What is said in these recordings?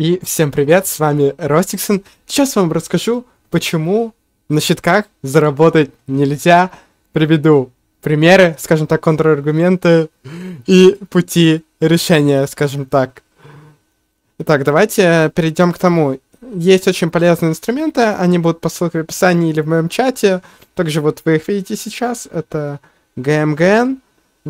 И всем привет, с вами Ростиксон. Сейчас вам расскажу, почему на щитках заработать нельзя. Приведу примеры, скажем так, контраргументы и пути решения, скажем так. Итак, давайте э, перейдем к тому. Есть очень полезные инструменты, они будут по ссылке в описании или в моем чате. Также вот вы их видите сейчас, это GMGN,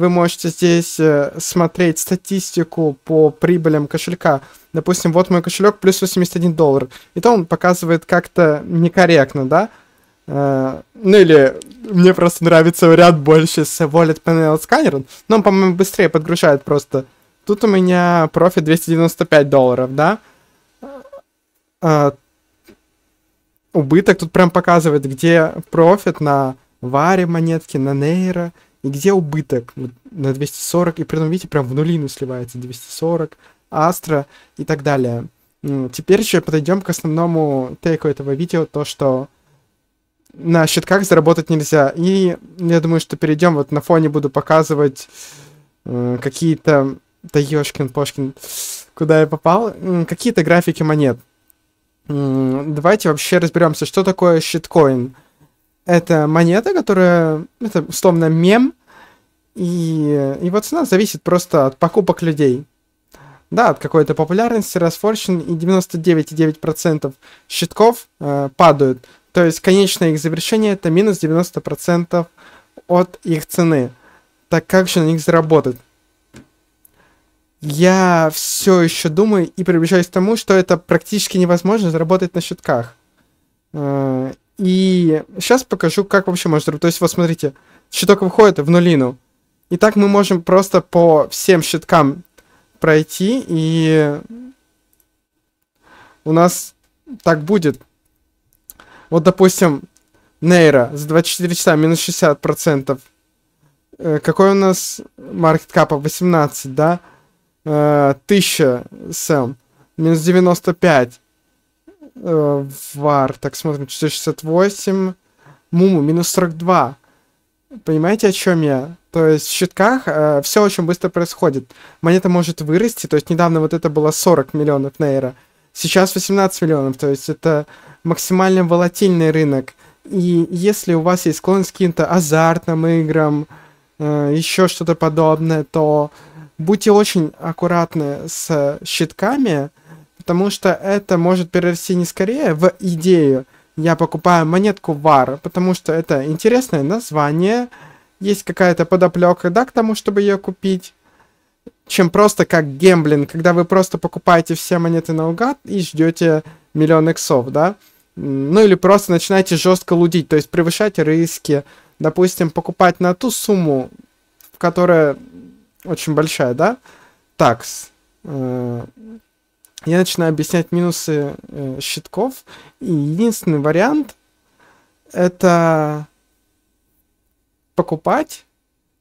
вы можете здесь э, смотреть статистику по прибылям кошелька. Допустим, вот мой кошелек плюс 81 доллар. И то он показывает как-то некорректно, да? Э, ну или мне просто нравится вариант больше с Wallet Panel Scanner, но он, по-моему, быстрее подгружает просто. Тут у меня профит 295 долларов, да? Э, убыток тут прям показывает, где профит на варе монетки, на нейро, и где убыток на 240, и при этом, видите, прям в нулину сливается 240, Астра и так далее. Ну, теперь еще подойдем к основному тейку этого видео, то, что на щитках заработать нельзя. И я думаю, что перейдем, вот на фоне буду показывать э, какие-то... Да ёшкин, пошкин, куда я попал? какие-то графики монет. давайте вообще разберемся, что такое щиткоин это монета, которая, это условно мем, и его цена зависит просто от покупок людей. Да, от какой-то популярности Расфорчин и 99,9% щитков э, падают. То есть конечное их завершение это минус 90% от их цены. Так как же на них заработать? Я все еще думаю и приближаюсь к тому, что это практически невозможно заработать на щитках. Э, и сейчас покажу, как вообще можно... То есть, вот смотрите, щиток выходит в нулину. И так мы можем просто по всем щиткам пройти, и у нас так будет. Вот, допустим, Нейра за 24 часа минус 60%. Э, какой у нас маркет капа? 18, да? 1000 э, сэм. Минус 95. Э, вар. Так, смотрим, 468. Муму, минус 42. Понимаете, о чем я? То есть в щитках э, все очень быстро происходит. Монета может вырасти, то есть недавно вот это было 40 миллионов нейра, сейчас 18 миллионов, то есть это максимально волатильный рынок. И если у вас есть склонность к каким-то азартным играм, э, еще что-то подобное, то будьте очень аккуратны с щитками, Потому что это может перерасти не скорее в идею. Я покупаю монетку вар, потому что это интересное название. Есть какая-то подоплека, да, к тому, чтобы ее купить. Чем просто как гемблинг, когда вы просто покупаете все монеты наугад и ждете миллион иксов, да. Ну или просто начинаете жестко лудить, то есть превышать риски. Допустим, покупать на ту сумму, которая очень большая, да? Такс. Э, я начинаю объяснять минусы э, щитков, и единственный вариант это покупать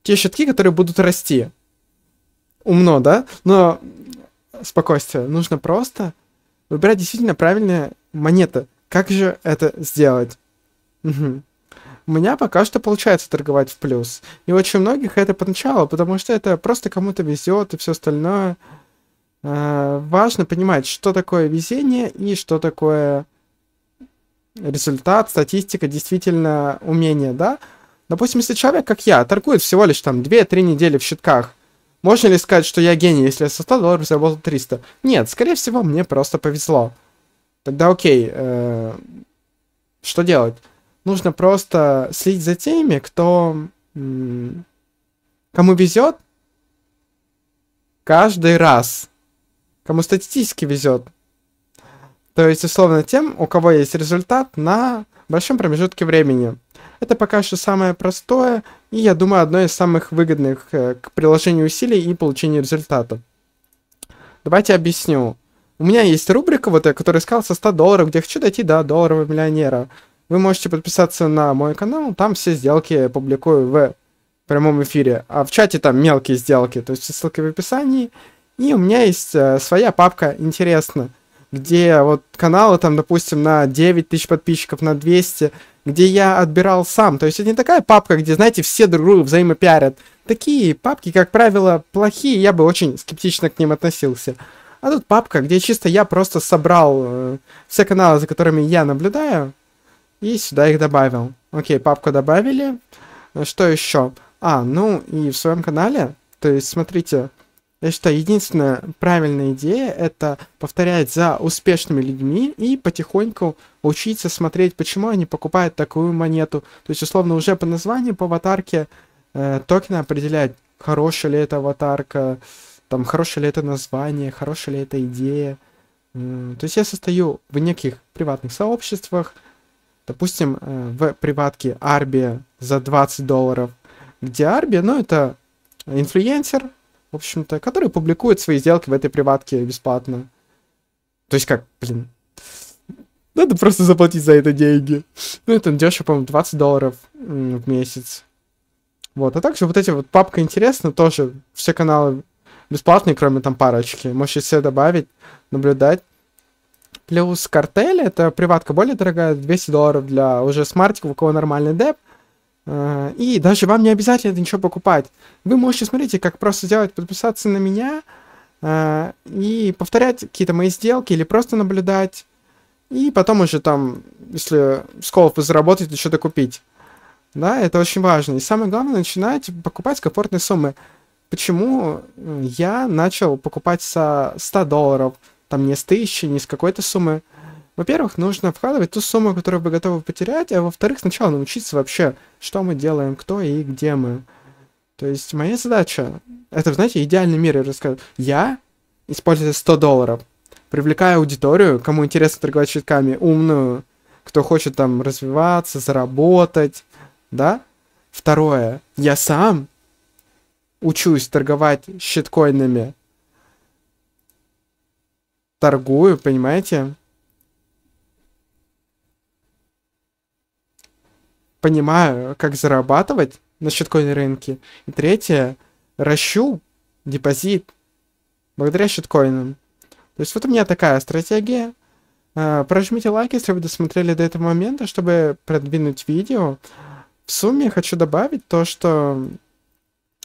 те щитки, которые будут расти. Умно, да? Но спокойствие. Нужно просто выбирать действительно правильные монеты. Как же это сделать? Угу. У меня пока что получается торговать в плюс. И очень многих это поначалу, потому что это просто кому-то везет и все остальное. Э, важно понимать, что такое везение и что такое результат, статистика, действительно умение, да? Допустим, если человек, как я, торгует всего лишь там 2-3 недели в щитках, можно ли сказать, что я гений, если я со 100 долларов заработал 300? Нет, скорее всего, мне просто повезло. Тогда окей, э, что делать? Нужно просто следить за теми, кто... кому везет каждый раз кому статистически везет. То есть, условно, тем, у кого есть результат на большом промежутке времени. Это пока что самое простое и, я думаю, одно из самых выгодных э, к приложению усилий и получению результата. Давайте объясню. У меня есть рубрика, вот я, которую искал со 100 долларов, где хочу дойти до долларового миллионера. Вы можете подписаться на мой канал, там все сделки я публикую в прямом эфире. А в чате там мелкие сделки, то есть все ссылки в описании. И у меня есть э, своя папка «Интересно», где вот каналы там, допустим, на 9 тысяч подписчиков, на 200, где я отбирал сам. То есть это не такая папка, где, знаете, все друг друга взаимопиарят. Такие папки, как правило, плохие, я бы очень скептично к ним относился. А тут папка, где чисто я просто собрал э, все каналы, за которыми я наблюдаю, и сюда их добавил. Окей, папку добавили. Что еще? А, ну и в своем канале, то есть смотрите, я считаю, единственная правильная идея — это повторять за успешными людьми и потихоньку учиться смотреть, почему они покупают такую монету. То есть, условно, уже по названию, по аватарке э, токена определять, хорошая ли это аватарка, там, хорошее ли это название, хорошая ли это идея. Э, то есть я состою в неких приватных сообществах, допустим, э, в приватке Арби за 20 долларов, где Арби, ну, это инфлюенсер, в общем-то, которые публикуют свои сделки в этой приватке бесплатно. То есть как, блин, надо просто заплатить за это деньги. Ну, это дешево, по-моему, 20 долларов в месяц. Вот, а также вот эти вот папка интересно тоже все каналы бесплатные, кроме там парочки. Можете все добавить, наблюдать. Плюс картель, это приватка более дорогая, 200 долларов для уже смартика, у кого нормальный деп. Э, и даже вам не обязательно это ничего покупать. Вы можете, смотрите, как просто сделать, подписаться на меня э, и повторять какие-то мои сделки или просто наблюдать. И потом уже там, если с заработать, вы что-то купить. Да, это очень важно. И самое главное, начинать покупать с комфортной суммы. Почему э, я начал покупать со 100 долларов, там не с 1000, не с какой-то суммы, во-первых, нужно вкладывать ту сумму, которую вы готовы потерять, а во-вторых, сначала научиться вообще, что мы делаем, кто и где мы. То есть моя задача, это, знаете, идеальный мир, я расскажу. Я, используя 100 долларов, привлекаю аудиторию, кому интересно торговать щитками, умную, кто хочет там развиваться, заработать, да? Второе, я сам учусь торговать щиткоинами. Торгую, понимаете? понимаю, как зарабатывать на щиткоин рынке. И третье, ращу депозит благодаря щиткоинам. То есть вот у меня такая стратегия. А, прожмите лайк, если вы досмотрели до этого момента, чтобы продвинуть видео. В сумме хочу добавить то, что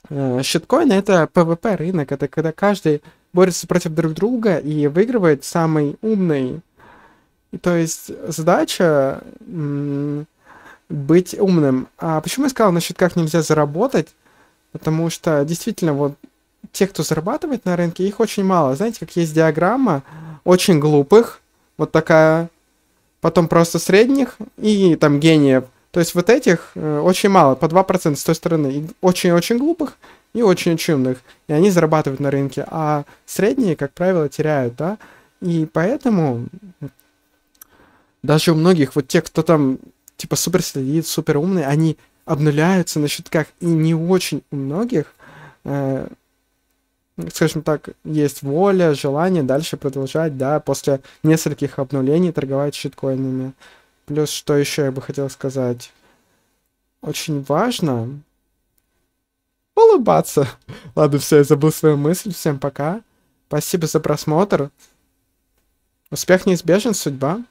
э, щиткоин это PvP рынок, это когда каждый борется против друг друга и выигрывает самый умный. И то есть задача быть умным. А почему я сказал насчет как нельзя заработать? Потому что действительно вот те, кто зарабатывает на рынке, их очень мало. Знаете, как есть диаграмма очень глупых, вот такая, потом просто средних и там гениев. То есть вот этих э, очень мало, по 2% с той стороны. Очень-очень глупых и очень-очень умных. И они зарабатывают на рынке. А средние, как правило, теряют, да? И поэтому даже у многих, вот те, кто там типа супер следит, супер умный, они обнуляются на щитках, и не очень у многих, э, скажем так, есть воля, желание дальше продолжать, да, после нескольких обнулений торговать щиткоинами. Плюс, что еще я бы хотел сказать. Очень важно улыбаться. Ладно, все, я забыл свою мысль. Всем пока. Спасибо за просмотр. Успех неизбежен, судьба.